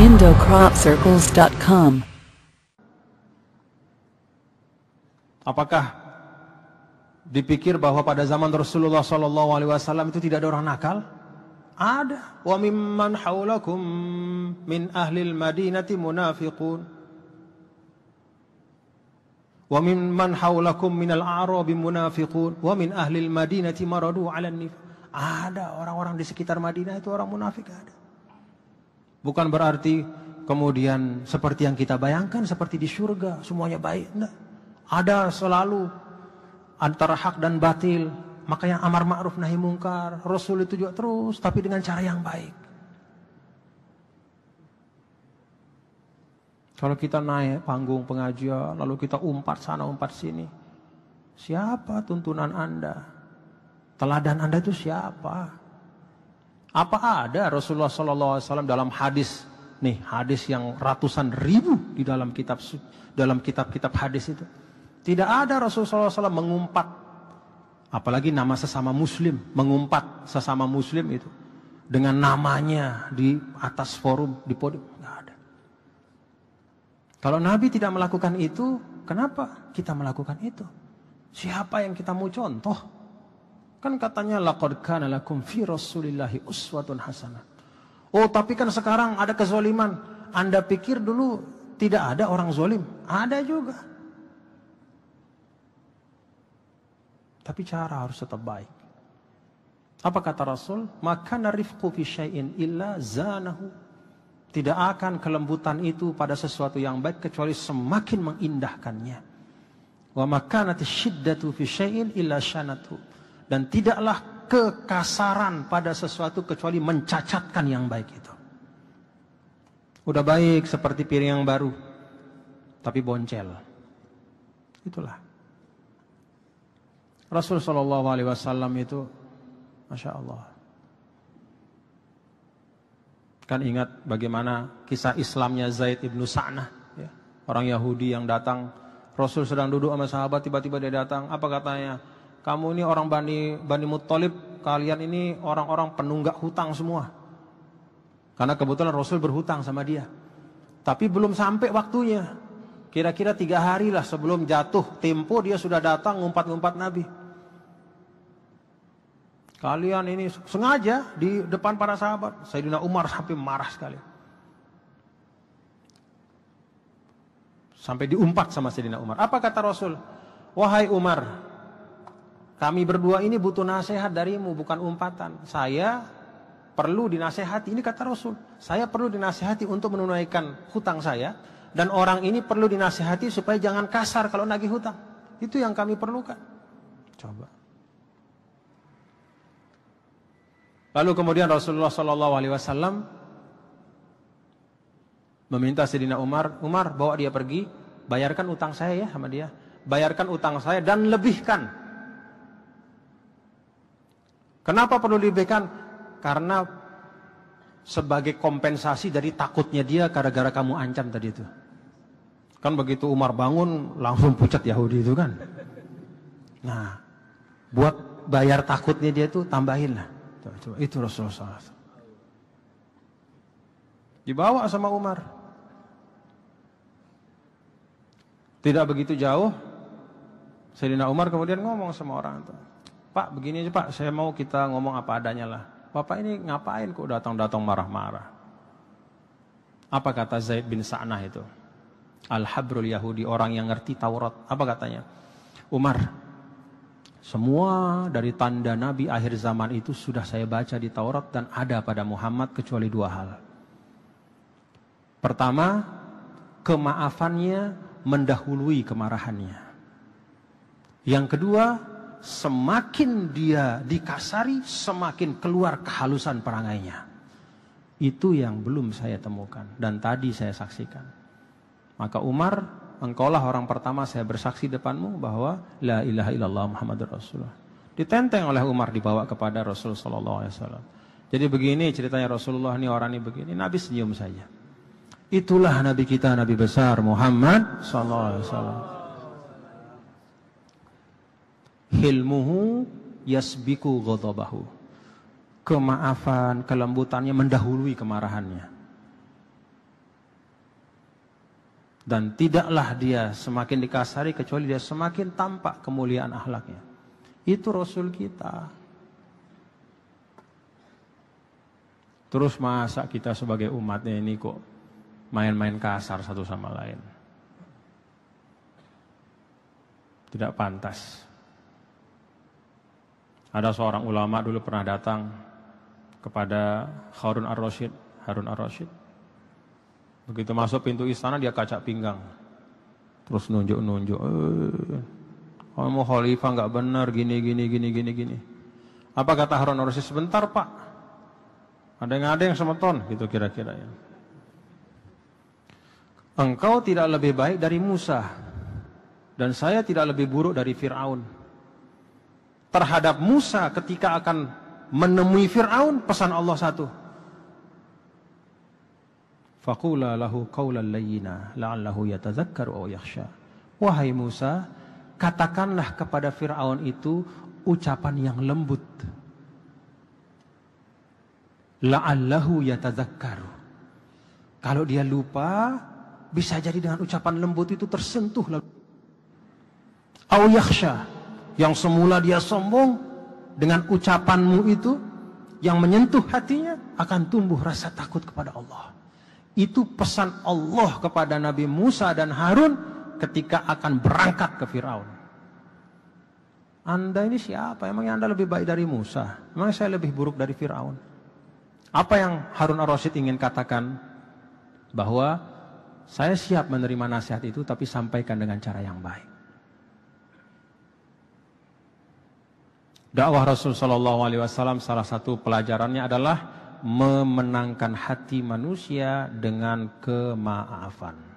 indocropcircles.com Apakah dipikir bahwa pada zaman Rasulullah Shallallahu Alaihi Wasallam itu tidak ada orang nakal? Ada. Wa mimman haulakum min ahli madinati munafiqun. Wa mimman haulakum min al-a'rabi munafiqun. Wa min al madinati maradu 'ala nifaq. Ada orang-orang di sekitar Madinah itu orang munafik ada. Bukan berarti kemudian seperti yang kita bayangkan seperti di surga semuanya baik. Nah, ada selalu antara hak dan batil. Maka yang amar ma'ruf nahi mungkar, Rasul itu juga terus tapi dengan cara yang baik. Kalau kita naik panggung pengajian, lalu kita umpat sana umpat sini. Siapa tuntunan Anda? Teladan Anda itu siapa? Apa ada Rasulullah SAW dalam hadis nih hadis yang ratusan ribu di dalam kitab dalam kitab-kitab hadis itu? Tidak ada Rasulullah SAW mengumpat, apalagi nama sesama Muslim mengumpat sesama Muslim itu dengan namanya di atas forum di podium nggak ada. Kalau Nabi tidak melakukan itu, kenapa kita melakukan itu? Siapa yang kita mau contoh? Kan katanya laqad kana lakum fi rasulillahi uswatun hasanah. Oh, tapi kan sekarang ada kezaliman. Anda pikir dulu tidak ada orang zolim? Ada juga. Tapi cara harus tetap baik. Apa kata Rasul? Maka narifku fi syai'in illa zanahu. Tidak akan kelembutan itu pada sesuatu yang baik kecuali semakin mengindahkannya. Wa makanati syiddatu fi syai'in illa syanatu dan tidaklah kekasaran pada sesuatu kecuali mencacatkan yang baik itu. Udah baik seperti piring yang baru, tapi boncel. Itulah. Rasul Shallallahu Alaihi Wasallam itu, masya Allah. Kan ingat bagaimana kisah Islamnya Zaid ibnu Sa'nah, ya. orang Yahudi yang datang. Rasul sedang duduk sama sahabat, tiba-tiba dia datang. Apa katanya? kamu ini orang Bani Bani Muttalib, kalian ini orang-orang penunggak hutang semua. Karena kebetulan Rasul berhutang sama dia. Tapi belum sampai waktunya. Kira-kira tiga hari lah sebelum jatuh tempo dia sudah datang ngumpat-ngumpat Nabi. Kalian ini sengaja di depan para sahabat. Sayyidina Umar sampai marah sekali. Sampai diumpat sama Sayyidina Umar. Apa kata Rasul? Wahai Umar, kami berdua ini butuh nasihat darimu, bukan umpatan. Saya perlu dinasehati, ini kata Rasul. Saya perlu dinasehati untuk menunaikan hutang saya. Dan orang ini perlu dinasehati supaya jangan kasar kalau nagih hutang. Itu yang kami perlukan. Coba. Lalu kemudian Rasulullah Shallallahu Alaihi Wasallam meminta Sedina Umar, Umar bawa dia pergi, bayarkan utang saya ya sama dia, bayarkan utang saya dan lebihkan Kenapa perlu diberikan? Karena sebagai kompensasi dari takutnya dia gara-gara kamu ancam tadi itu. Kan begitu Umar bangun langsung pucat Yahudi itu kan. Nah, buat bayar takutnya dia itu tambahin lah. Itu Rasulullah SAW. Dibawa sama Umar. Tidak begitu jauh, Sayyidina Umar kemudian ngomong sama orang itu. Pak begini aja Pak, saya mau kita ngomong apa adanya lah. Bapak ini ngapain kok datang-datang marah-marah? Apa kata Zaid bin Sa'nah itu? Al-Habrul Yahudi, orang yang ngerti Taurat. Apa katanya? Umar, semua dari tanda Nabi akhir zaman itu sudah saya baca di Taurat dan ada pada Muhammad kecuali dua hal. Pertama, kemaafannya mendahului kemarahannya. Yang kedua, semakin dia dikasari, semakin keluar kehalusan perangainya. Itu yang belum saya temukan dan tadi saya saksikan. Maka Umar, engkaulah orang pertama saya bersaksi depanmu bahwa la ilaha illallah Muhammadur Rasulullah. Ditenteng oleh Umar dibawa kepada Rasulullah saw. Jadi begini ceritanya Rasulullah ini orang ini begini, Nabi senyum saja. Itulah Nabi kita Nabi besar Muhammad saw. Hilmuhu yasbiku ghadabahu. Kemaafan, kelembutannya mendahului kemarahannya. Dan tidaklah dia semakin dikasari kecuali dia semakin tampak kemuliaan ahlaknya. Itu Rasul kita. Terus masa kita sebagai umatnya ini kok main-main kasar satu sama lain. Tidak pantas. Ada seorang ulama dulu pernah datang kepada Harun Ar-Rasyid, Harun Ar-Rasyid. Begitu masuk pintu istana dia kacak pinggang. Terus nunjuk-nunjuk, eh, kamu khalifah nggak benar gini gini gini gini gini. Apa kata Harun Ar-Rasyid sebentar, Pak? Ada yang ada yang semeton gitu kira-kira ya. Engkau tidak lebih baik dari Musa dan saya tidak lebih buruk dari Firaun terhadap Musa ketika akan menemui Fir'aun pesan Allah satu fakula lahu qawla layyina la'allahu yatadhakkaru aw yakhsha wahai Musa katakanlah kepada Fir'aun itu ucapan yang lembut la'allahu yatadhakkaru kalau dia lupa bisa jadi dengan ucapan lembut itu tersentuh lalu aw yakhsha yang semula dia sombong dengan ucapanmu itu yang menyentuh hatinya akan tumbuh rasa takut kepada Allah. Itu pesan Allah kepada Nabi Musa dan Harun ketika akan berangkat ke Firaun. Anda ini siapa? Emang yang Anda lebih baik dari Musa? Emang saya lebih buruk dari Firaun? Apa yang Harun Ar-Rasyid ingin katakan? Bahwa saya siap menerima nasihat itu tapi sampaikan dengan cara yang baik. Dakwah Rasul Shallallahu Alaihi Wasallam salah satu pelajarannya adalah memenangkan hati manusia dengan kemaafan.